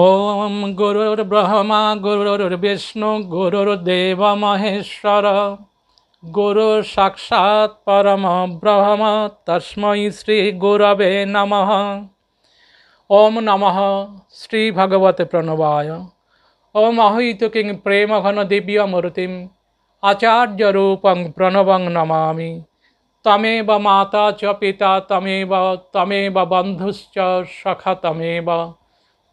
ॐ गुरुर्ब्रह्मा गुरुर्विष्णु गुरुर्देवमहेश्वर गुरुः साक्षात् परमब्रह्म तस्मै श्रीगुरवे नमः ॐ नमः श्रीभगवत्प्रणवाय ॐ अहितुकिं प्रेमघनदिव्यमूर्तिम् आचार्यरूपं प्रणवं नमामि तमेव माता च पिता तमेव तमेव बन्धुश्च सख तमेव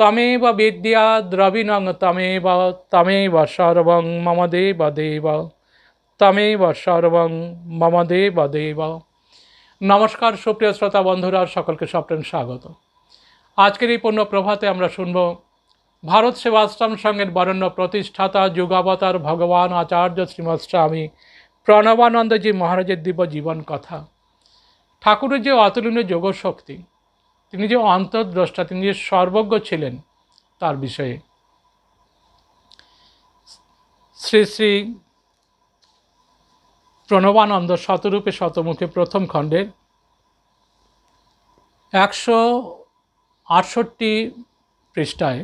তমেব বিদ্যা দ্রবিণং তমেব তমেব সর্বং মম দেব দেব তমেব সর্বং মম দেব দেব নমস্কার সুপ্রিয় শ্রোতা বন্ধুরা সকলকে সপ্রেম স্বাগত আজকের এই পূর্ণ প্রভাতে আমরা শুনব ভারত সেবাশ্রম সংঘের বরণ্য প্রতিষ্ঠাতা যুগাবতার ভগবান আচার্য শ্রীমৎ স্বামী প্রণবানন্দজি মহারাজের দিব্য জীবন কথা ঠাকুরের যে অতুলনীয় যোগশক্তি তিনি যে অন্তর্দ্রষ্টা তিনি যে সর্বজ্ঞ ছিলেন তার বিষয়ে শ্রী শ্রী প্রণবানন্দ শতরূপে শতমুখে প্রথম খণ্ডের একশো আটষট্টি পৃষ্ঠায়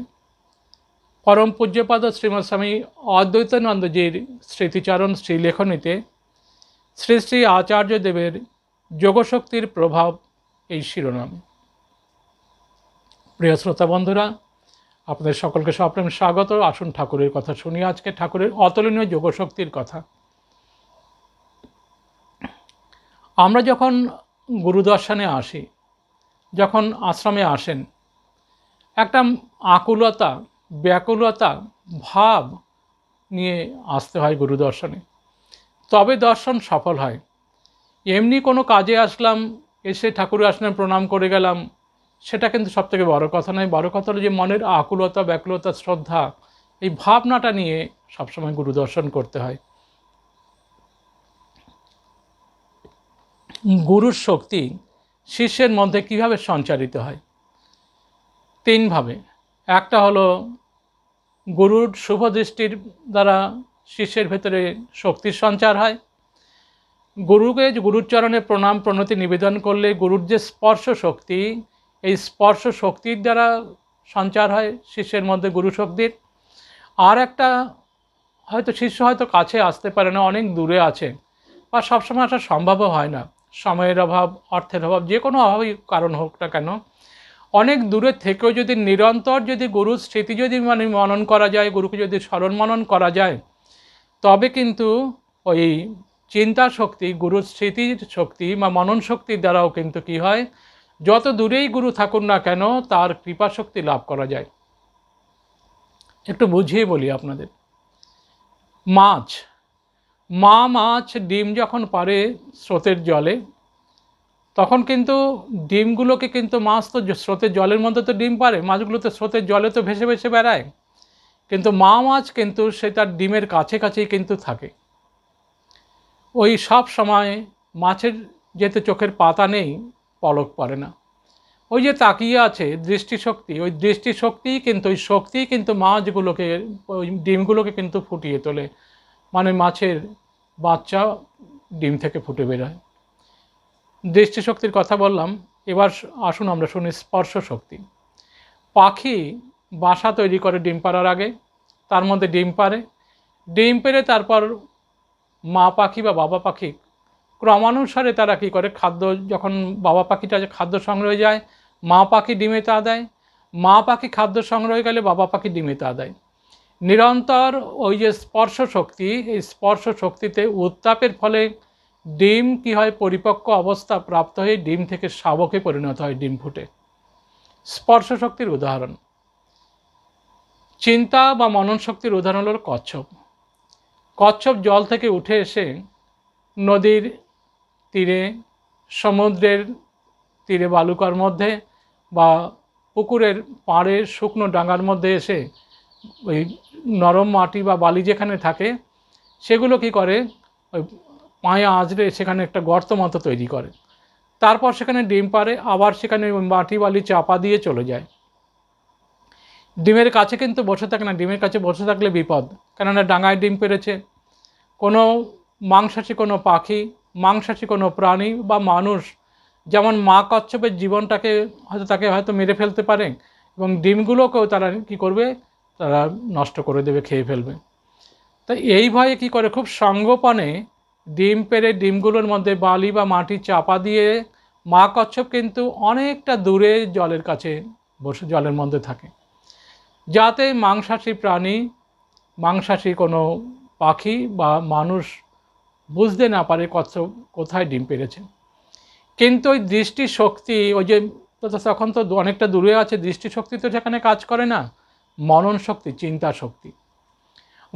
পরম পূজ্যপাদ শ্রীমৎ স্বামী অদ্বৈতানন্দজির স্মৃতিচারণ শ্রীলেখনীতে শ্রী শ্রী আচার্য দেবের যোগশক্তির প্রভাব এই শিরোনামে প্রিয় শ্রোতা বন্ধুরা আপনাদের সকলকে সপ্রেম স্বাগত আসুন ঠাকুরের কথা শুনি আজকে ঠাকুরের অতুলনীয় যোগশক্তির কথা আমরা যখন গুরুদর্শনে আসি যখন আশ্রমে আসেন একটা আকুলতা ব্যাকুলতা ভাব নিয়ে আসতে হয় গুরুদর্শনে তবে দর্শন সফল হয় এমনি কোনো কাজে আসলাম এসে ঠাকুরের আসনে প্রণাম করে গেলাম সেটা কিন্তু সবথেকে বড় কথা নয় বড় কথা হলো যে মনের আকুলতা ব্যাকুলতা শ্রদ্ধা এই ভাবনাটা নিয়ে সবসময় গুরু দর্শন করতে হয় গুরুর শক্তি শিষ্যের মধ্যে কিভাবে সঞ্চারিত হয় তিনভাবে একটা হলো গুরুর শুভ দৃষ্টির দ্বারা শিষ্যের ভেতরে শক্তির সঞ্চার হয় গুরুকে গুরুর চরণে প্রণাম প্রণতি নিবেদন করলে গুরুর যে স্পর্শ শক্তি এই স্পর্শ শক্তির দ্বারা সঞ্চার হয় শিষ্যের মধ্যে গুরু শক্তির আর একটা হয়তো শিষ্য হয়তো কাছে আসতে পারে না অনেক দূরে আছে বা সবসময় আসা সম্ভবও হয় না সময়ের অভাব অর্থের অভাব যে কোনো অভাবই কারণ হোক না কেন অনেক দূরে থেকেও যদি নিরন্তর যদি গুরুর স্মৃতি যদি মানে মনন করা যায় গুরুকে যদি স্মরণ মনন করা যায় তবে কিন্তু ওই চিন্তা শক্তি গুরুর স্মৃতির শক্তি বা মনন শক্তির দ্বারাও কিন্তু কি হয় যত দূরেই গুরু থাকুন না কেন তার কৃপাশক্তি লাভ করা যায় একটু বুঝিয়ে বলি আপনাদের মাছ মা মাছ ডিম যখন পারে স্রোতের জলে তখন কিন্তু ডিমগুলোকে কিন্তু মাছ তো স্রোতের জলের মধ্যে তো ডিম পারে মাছগুলো তো স্রোতের জলে তো ভেসে ভেসে বেড়ায় কিন্তু মা মাছ কিন্তু সে তার ডিমের কাছে কাছেই কিন্তু থাকে ওই সব সময় মাছের যেহেতু চোখের পাতা নেই পলক পড়ে না ওই যে তাকিয়ে আছে দৃষ্টিশক্তি ওই দৃষ্টিশক্তিই কিন্তু ওই শক্তি কিন্তু মাছগুলোকে ওই ডিমগুলোকে কিন্তু ফুটিয়ে তোলে মানে মাছের বাচ্চা ডিম থেকে ফুটে বেরোয় দৃষ্টিশক্তির কথা বললাম এবার আসুন আমরা শুনি স্পর্শ শক্তি পাখি বাসা তৈরি করে ডিম পাড়ার আগে তার মধ্যে ডিম পারে ডিম পেরে তারপর মা পাখি বা বাবা পাখি ক্রমানুসারে তারা কি করে খাদ্য যখন বাবা পাখিটা খাদ্য সংগ্রহে যায় মা পাখি ডিমে তা দেয় মা পাখি খাদ্য সংগ্রহে গেলে বাবা পাখি ডিমে তা দেয় নিরন্তর ওই যে স্পর্শ শক্তি এই স্পর্শ শক্তিতে উত্তাপের ফলে ডিম কি হয় পরিপক্ক অবস্থা প্রাপ্ত হয়ে ডিম থেকে শাবকে পরিণত হয় ডিম ফুটে স্পর্শ শক্তির উদাহরণ চিন্তা বা মনন শক্তির উদাহরণ হল কচ্ছপ কচ্ছপ জল থেকে উঠে এসে নদীর তীরে সমুদ্রের তীরে বালুকার মধ্যে বা পুকুরের পাড়ে শুকনো ডাঙার মধ্যে এসে ওই নরম মাটি বা বালি যেখানে থাকে সেগুলো কি করে ওই পায়ে আঁচড়ে সেখানে একটা গর্ত মতো তৈরি করে তারপর সেখানে ডিম পারে আবার সেখানে মাটি বালি চাপা দিয়ে চলে যায় ডিমের কাছে কিন্তু বসে থাকে না ডিমের কাছে বসে থাকলে বিপদ কেননা ডাঙায় ডিম পেরেছে কোনো মাংসাশী কোনো পাখি মাংসাশী কোনো প্রাণী বা মানুষ যেমন মা কচ্ছপের জীবনটাকে হয়তো তাকে হয়তো মেরে ফেলতে পারে এবং ডিমগুলোকেও তারা কি করবে তারা নষ্ট করে দেবে খেয়ে ফেলবে তো এই ভয়ে কি করে খুব সঙ্গোপনে ডিম পেড়ে ডিমগুলোর মধ্যে বালি বা মাটি চাপা দিয়ে মা কচ্ছপ কিন্তু অনেকটা দূরে জলের কাছে বসে জলের মধ্যে থাকে যাতে মাংসাশী প্রাণী মাংসাশী কোনো পাখি বা মানুষ বুঝতে না পারে কত কোথায় ডিম পেরেছে কিন্তু ওই দৃষ্টিশক্তি ওই যে তখন তো অনেকটা দূরে আছে দৃষ্টিশক্তি তো সেখানে কাজ করে না মনন শক্তি চিন্তা শক্তি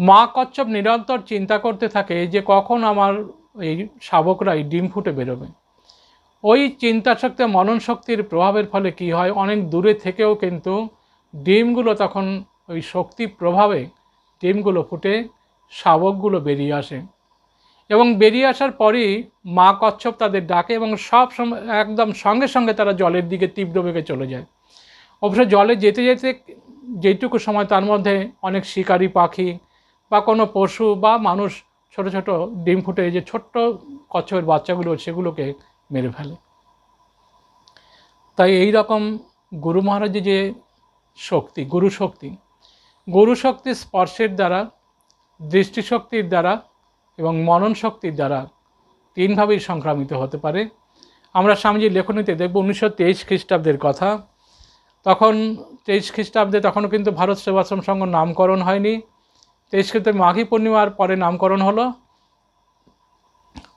মা কচ্ছপ নিরন্তর চিন্তা করতে থাকে যে কখন আমার এই শাবকরা এই ডিম ফুটে বেরোবে ওই চিন্তা শক্তি মনন শক্তির প্রভাবের ফলে কি হয় অনেক দূরে থেকেও কিন্তু ডিমগুলো তখন ওই শক্তি প্রভাবে ডিমগুলো ফুটে শাবকগুলো বেরিয়ে আসে এবং বেরিয়ে আসার পরেই মা কচ্ছপ তাদের ডাকে এবং সব সময় একদম সঙ্গে সঙ্গে তারা জলের দিকে তীব্র বেগে চলে যায় অবশ্য জলে যেতে যেতে যেটুকু সময় তার মধ্যে অনেক শিকারি পাখি বা কোনো পশু বা মানুষ ছোট ছোট ডিম ফুটে যে ছোট্ট কচ্ছপের বাচ্চাগুলো সেগুলোকে মেরে ফেলে তাই এই রকম গুরু মহারাজের যে শক্তি গুরু শক্তি গুরু শক্তির স্পর্শের দ্বারা দৃষ্টিশক্তির দ্বারা এবং মনন শক্তির দ্বারা তিনভাবেই সংক্রামিত হতে পারে আমরা স্বামীজির লেখনীতে দেখব উনিশশো তেইশ খ্রিস্টাব্দের কথা তখন তেইশ খ্রিস্টাব্দে তখনও কিন্তু ভারত সেবাশ্রম সংঘ নামকরণ হয়নি তেইশ খ্রিস্টে মাঘী পূর্ণিমার পরে নামকরণ হলো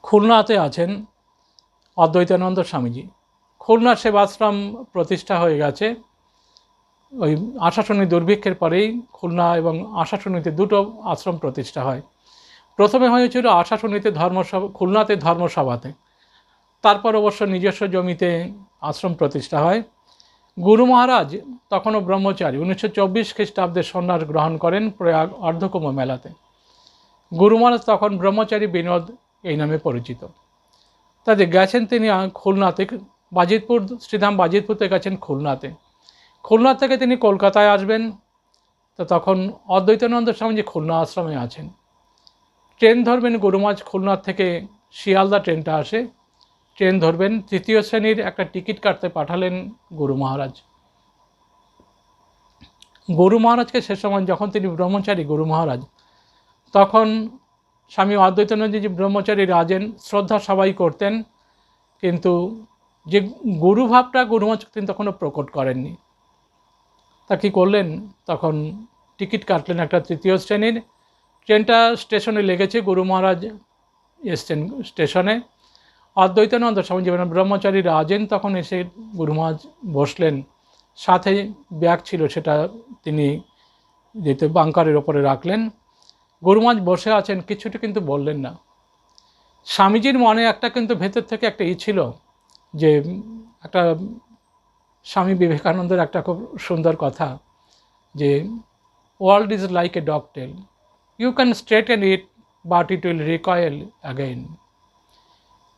খুলনাতে আছেন অদ্বৈতানন্দ স্বামীজি খুলনা সেবাশ্রম প্রতিষ্ঠা হয়ে গেছে ওই আশাশুনি দুর্ভিক্ষের পরেই খুলনা এবং আশাশুনিতে দুটো আশ্রম প্রতিষ্ঠা হয় প্রথমে হয়েছিল আশাশনীতে ধর্মসভা খুলনাতে ধর্মসভাতে তারপর অবশ্য নিজস্ব জমিতে আশ্রম প্রতিষ্ঠা হয় গুরু মহারাজ তখনও ব্রহ্মচারী উনিশশো চব্বিশ খ্রিস্টাব্দে সন্ন্যাস গ্রহণ করেন প্রয়াগ অর্ধকুম্ভ মেলাতে গুরু মহারাজ তখন ব্রহ্মচারী বিনোদ এই নামে পরিচিত তাতে গেছেন তিনি খুলনাতে বাজিতপুর শ্রীধাম বাজিতপুরতে গেছেন খুলনাতে খুলনা থেকে তিনি কলকাতায় আসবেন তো তখন অদ্বৈতানন্দ স্বামীজি খুলনা আশ্রমে আছেন ট্রেন ধরবেন গরুমাছ খুলনার থেকে শিয়ালদা ট্রেনটা আসে ট্রেন ধরবেন তৃতীয় শ্রেণীর একটা টিকিট কাটতে পাঠালেন গরু মহারাজ গরু মহারাজকে সে সময় যখন তিনি ব্রহ্মচারী গরু মহারাজ তখন স্বামী অদ্বৈতানন্দ যে ব্রহ্মচারী রাজেন শ্রদ্ধা সবাই করতেন কিন্তু যে গুরুভাবটা গরুমাছ তিনি তখনও প্রকট করেননি তা কী করলেন তখন টিকিট কাটলেন একটা তৃতীয় শ্রেণীর ট্রেনটা স্টেশনে লেগেছে গুরু মহারাজ এসছেন স্টেশনে অদ্বৈতানন্দ স্বামী যেমন ব্রহ্মচারী রাজেন তখন এসে গুরু মহারাজ বসলেন সাথে ব্যাগ ছিল সেটা তিনি যেহেতু বাংকারের ওপরে রাখলেন গুরু মহারাজ বসে আছেন কিছুটি কিন্তু বললেন না স্বামীজির মনে একটা কিন্তু ভেতর থেকে একটা ই ছিল যে একটা স্বামী বিবেকানন্দের একটা খুব সুন্দর কথা যে ওয়ার্ল্ড ইজ লাইক এ ডকটেল You can straighten it but it will recoil again.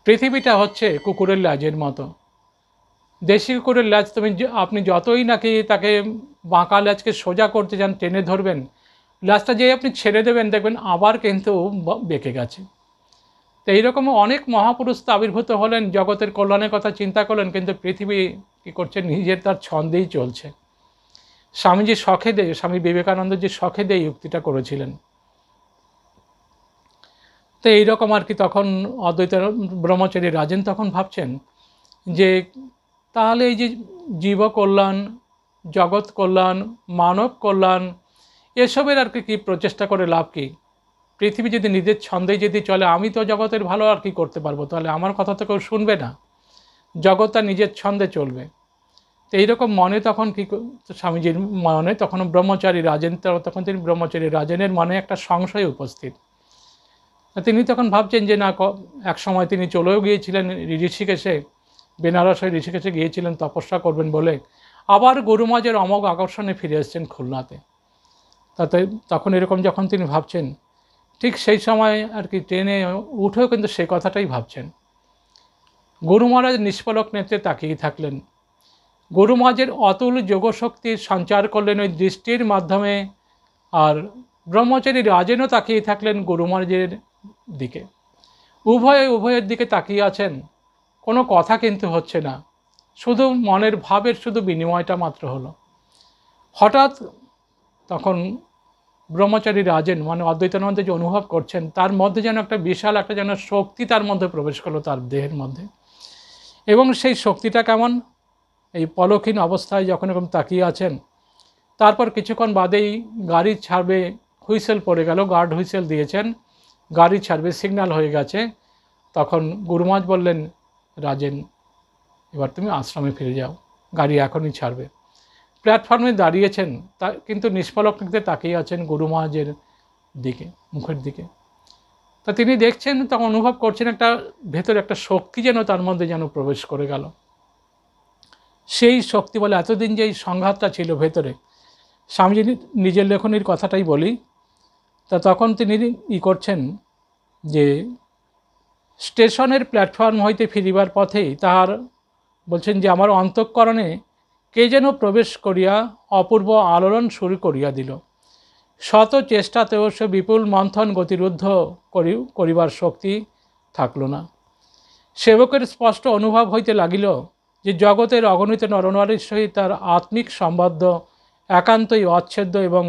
পৃথিবীটা হচ্ছে কুকুরের লাজের মতো দেশি কুকুরের লাজ তুমি আপনি যতই নাকি তাকে বাঁকা লাজকে সোজা করতে যান টেনে ধরবেন লাজটা যেই আপনি ছেড়ে দেবেন দেখবেন আবার কিন্তু বেঁকে গেছে তো এইরকম অনেক মহাপুরুষ তো আবির্ভূত হলেন জগতের কল্যাণের কথা চিন্তা করলেন কিন্তু পৃথিবী কী করছে নিজের তার ছন্দেই চলছে স্বামীজি শখে দিয়ে স্বামী বিবেকানন্দ যে শখে দিয়ে উক্তিটা করেছিলেন তো এইরকম আর কি তখন অদ্বৈত ব্রহ্মচারী রাজেন তখন ভাবছেন যে তাহলে এই যে জীব কল্যাণ জগৎ কল্যাণ মানব কল্যাণ এসবের আর কি প্রচেষ্টা করে লাভ কী পৃথিবী যদি নিজের ছন্দে যদি চলে আমি তো জগতের ভালো আর কি করতে পারবো তাহলে আমার কথা তো কেউ শুনবে না জগৎ তার নিজের ছন্দে চলবে তো এইরকম মনে তখন কী স্বামীজির মনে তখন ব্রহ্মচারী রাজেন তখন তিনি ব্রহ্মচারী রাজেনের মনে একটা সংশয় উপস্থিত তিনি তখন ভাবছেন যে না এক সময় তিনি চলেও গিয়েছিলেন ঋষিকেশে বেনারসে ঋষিকেশে গিয়েছিলেন তপস্যা করবেন বলে আবার গরুমাজের অমোঘ আকর্ষণে ফিরে এসছেন খুলনাতে তাতে তখন এরকম যখন তিনি ভাবছেন ঠিক সেই সময় আর কি ট্রেনে উঠেও কিন্তু সেই কথাটাই ভাবছেন গরু মহারাজ নিষ্ফলক নেত্রে তাকিয়েই থাকলেন গরু মহারাজের অতুল যোগশক্তির সঞ্চার করলেন ওই দৃষ্টির মাধ্যমে আর ব্রহ্মচারী রাজেনও তাকিয়েই থাকলেন গরু মহারাজের দিকে উভয়ে উভয়ের দিকে তাকিয়ে আছেন কোনো কথা কিন্তু হচ্ছে না শুধু মনের ভাবের শুধু বিনিময়টা মাত্র হলো হঠাৎ তখন ব্রহ্মচারী রাজেন মানে অদ্বৈতানন্দে যে অনুভব করছেন তার মধ্যে যেন একটা বিশাল একটা যেন শক্তি তার মধ্যে প্রবেশ করলো তার দেহের মধ্যে এবং সেই শক্তিটা কেমন এই পলকহীন অবস্থায় যখন এরকম তাকিয়ে আছেন তারপর কিছুক্ষণ বাদেই গাড়ি ছাড়বে হুইসেল পড়ে গেল গার্ড হুইসেল দিয়েছেন গাড়ি ছাড়বে সিগনাল হয়ে গেছে তখন গুরুমাজ বললেন রাজেন এবার তুমি আশ্রমে ফিরে যাও গাড়ি এখনই ছাড়বে প্ল্যাটফর্মে দাঁড়িয়েছেন তা কিন্তু নিষ্ফলক নিতে তাকিয়ে আছেন গুরুমাজের দিকে মুখের দিকে তা তিনি দেখছেন তখন অনুভব করছেন একটা ভেতরে একটা শক্তি যেন তার মধ্যে যেন প্রবেশ করে গেল সেই শক্তি বলে এতদিন যে এই সংঘাতটা ছিল ভেতরে স্বামীজি নিজের লেখনির কথাটাই বলি তা তখন তিনি ই করছেন যে স্টেশনের প্ল্যাটফর্ম হইতে ফিরিবার পথেই তাহার বলছেন যে আমার অন্তঃকরণে কে যেন প্রবেশ করিয়া অপূর্ব আলোড়ন শুরু করিয়া দিল শত চেষ্টাতেও সে বিপুল মন্থন গতিরুদ্ধ করি করিবার শক্তি থাকল না সেবকের স্পষ্ট অনুভব হইতে লাগিল যে জগতের অগণিত নরনারীর সহিত তার আত্মিক সম্বদ্ধ একান্তই অচ্ছেদ্য এবং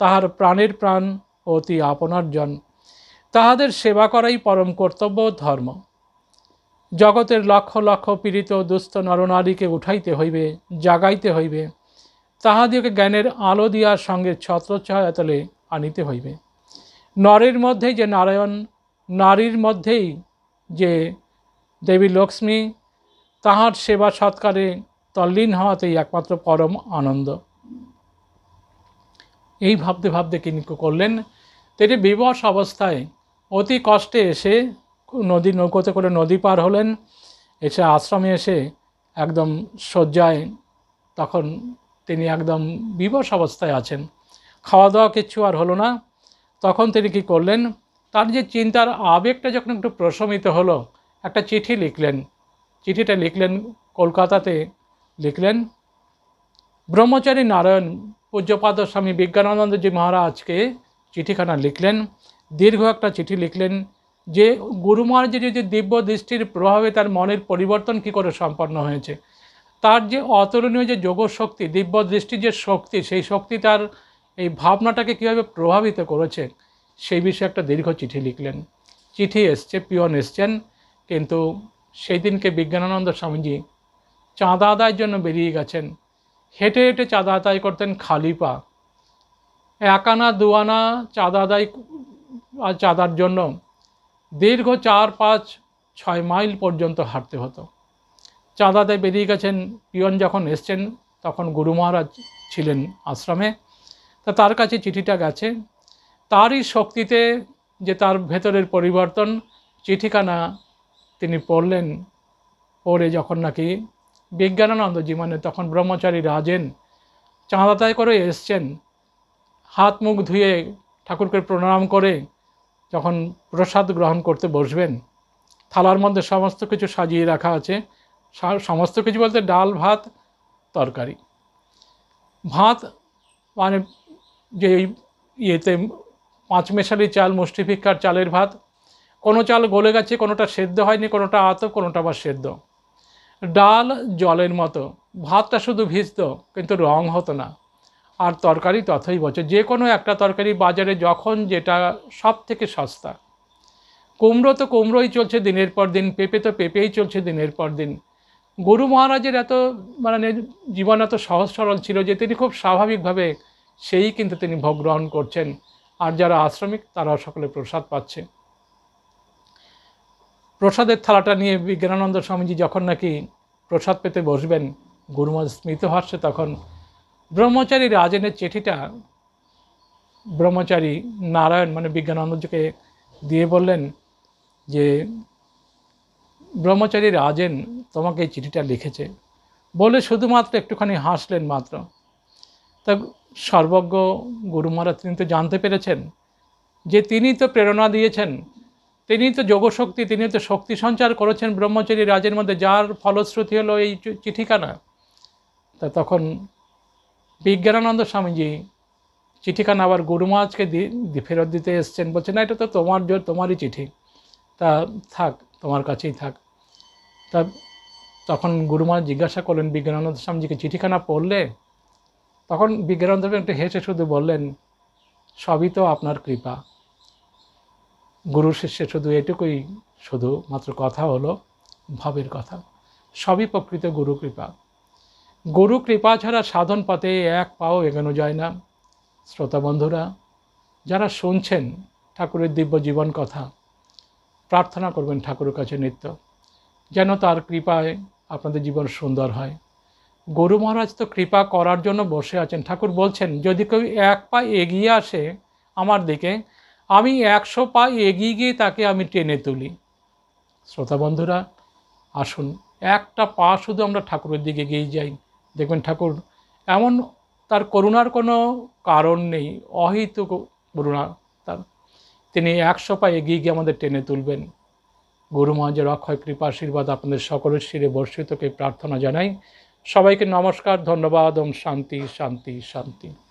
তাহার প্রাণের প্রাণ অতি আপনার জন তাহাদের সেবা করাই পরম কর্তব্য ধর্ম জগতের লক্ষ লক্ষ পীড়িত দুস্থ নরনারীকে উঠাইতে হইবে জাগাইতে হইবে তাহাদিওকে জ্ঞানের আলো দিয়ার সঙ্গে তলে আনিতে হইবে নরের মধ্যেই যে নারায়ণ নারীর মধ্যেই যে দেবী লক্ষ্মী তাহার সেবা সৎকারে তল্লীন হওয়াতেই একমাত্র পরম আনন্দ এই ভাবতে ভাবতে কিনি করলেন তিনি বিবশ অবস্থায় অতি কষ্টে এসে নদী নৌকোতে করে নদী পার হলেন এসে আশ্রমে এসে একদম শয্যায় তখন তিনি একদম বিবশ অবস্থায় আছেন খাওয়া দাওয়া কিচ্ছু আর হলো না তখন তিনি কি করলেন তার যে চিন্তার আবেগটা যখন একটু প্রশমিত হলো একটা চিঠি লিখলেন চিঠিটা লিখলেন কলকাতাতে লিখলেন ব্রহ্মচারী নারায়ণ পূজ্যপাদ স্বামী বিজ্ঞানানন্দজি মহারাজকে চিঠিখানা লিখলেন দীর্ঘ একটা চিঠি লিখলেন যে গুরু মহারাজের যে দিব্য দৃষ্টির প্রভাবে তার মনের পরিবর্তন কি করে সম্পন্ন হয়েছে তার যে অতুলনীয় যে যোগশক্তি দিব্য দৃষ্টির যে শক্তি সেই শক্তি তার এই ভাবনাটাকে কীভাবে প্রভাবিত করেছে সেই বিষয়ে একটা দীর্ঘ চিঠি লিখলেন চিঠি এসছে পিয়ন এসছেন কিন্তু সেই দিনকে বিজ্ঞানানন্দ স্বামীজি চাঁদা আদায়ের জন্য বেরিয়ে গেছেন হেঁটে হেঁটে চাঁদা আদায় করতেন খালি পা একানা দুয়ানা চাঁদা আদায় চাঁদার জন্য দীর্ঘ চার পাঁচ ছয় মাইল পর্যন্ত হাঁটতে হতো চাঁদাতে বেরিয়ে গেছেন পিয়ন যখন এসছেন তখন গুরু মহারাজ ছিলেন আশ্রমে তা তার কাছে চিঠিটা গেছে তারই শক্তিতে যে তার ভেতরের পরিবর্তন চিঠিখানা তিনি পড়লেন পড়ে যখন নাকি বিজ্ঞানানন্দ মানে তখন ব্রহ্মচারী রাজেন চাঁদাতায় করে এসছেন হাত মুখ ধুয়ে ঠাকুরকে প্রণাম করে যখন প্রসাদ গ্রহণ করতে বসবেন থালার মধ্যে সমস্ত কিছু সাজিয়ে রাখা আছে সমস্ত কিছু বলতে ডাল ভাত তরকারি ভাত মানে যে ইয়েতে পাঁচ মেশালি চাল মুষ্টিভিক্ষার চালের ভাত কোনো চাল গলে গেছে কোনোটা সেদ্ধ হয়নি কোনোটা আত কোনোটা আবার সেদ্ধ ডাল জলের মতো ভাতটা শুধু ভিজত কিন্তু রং হতো না আর তরকারি তথই বছর যে কোনো একটা তরকারি বাজারে যখন যেটা সব থেকে সস্তা কুমড়ো তো কুমড়োই চলছে দিনের পর দিন পেঁপে তো পেঁপেই চলছে দিনের পর দিন গুরু মহারাজের এত মানে জীবন এত সহজ সরল ছিল যে তিনি খুব স্বাভাবিকভাবে সেই কিন্তু তিনি ভোগ গ্রহণ করছেন আর যারা আশ্রমিক তারাও সকলে প্রসাদ পাচ্ছে প্রসাদের থালাটা নিয়ে বিজ্ঞানানন্দ স্বামীজি যখন নাকি প্রসাদ পেতে বসবেন গুরুমা স্মিত হাসছে তখন ব্রহ্মচারী রাজেনের চিঠিটা ব্রহ্মচারী নারায়ণ মানে বিজ্ঞানানন্দকে দিয়ে বললেন যে ব্রহ্মচারী রাজেন তোমাকে এই চিঠিটা লিখেছে বলে শুধুমাত্র একটুখানি হাসলেন মাত্র তা সর্বজ্ঞ গুরুমারা তিনি তো জানতে পেরেছেন যে তিনি তো প্রেরণা দিয়েছেন তিনি তো যোগশক্তি তিনি তো শক্তি সঞ্চার করেছেন ব্রহ্মচারী রাজের মধ্যে যার ফলশ্রুতি হলো এই চিঠিখানা তা তখন বিজ্ঞানানন্দ স্বামীজি চিঠিখানা আবার গুরু দি ফেরত দিতে এসছেন বলছে না এটা তো তোমার তোমারই চিঠি তা থাক তোমার কাছেই থাক তা তখন গুরুমা জিজ্ঞাসা করলেন বিজ্ঞানানন্দ স্বামীজিকে চিঠিখানা পড়লে তখন বিজ্ঞানানন্দ একটু হেসে শুধু বললেন সবই তো আপনার কৃপা গুরু শিষ্যে শুধু এটুকুই শুধু মাত্র কথা হলো ভাবের কথা সবই প্রকৃত গুরু কৃপা গুরু কৃপা ছাড়া সাধন পথে এক পাও এগোনো যায় না শ্রোতা বন্ধুরা যারা শুনছেন ঠাকুরের দিব্য জীবন কথা প্রার্থনা করবেন ঠাকুরের কাছে নিত্য যেন তার কৃপায় আপনাদের জীবন সুন্দর হয় গরু মহারাজ তো কৃপা করার জন্য বসে আছেন ঠাকুর বলছেন যদি কেউ এক পা এগিয়ে আসে আমার দিকে আমি একশো পা এগিয়ে গিয়ে তাকে আমি টেনে তুলি শ্রোতা বন্ধুরা আসুন একটা পা শুধু আমরা ঠাকুরের দিকে এগিয়ে যাই দেখবেন ঠাকুর এমন তার করুণার কোনো কারণ নেই অহিত করুণা তার তিনি একশো পা এগিয়ে গিয়ে আমাদের টেনে তুলবেন গুরু মহাজের অক্ষয় কৃপা আশীর্বাদ আপনাদের সকলের শিরে বর্ষিতকে প্রার্থনা জানাই সবাইকে নমস্কার ধন্যবাদ ওম শান্তি শান্তি শান্তি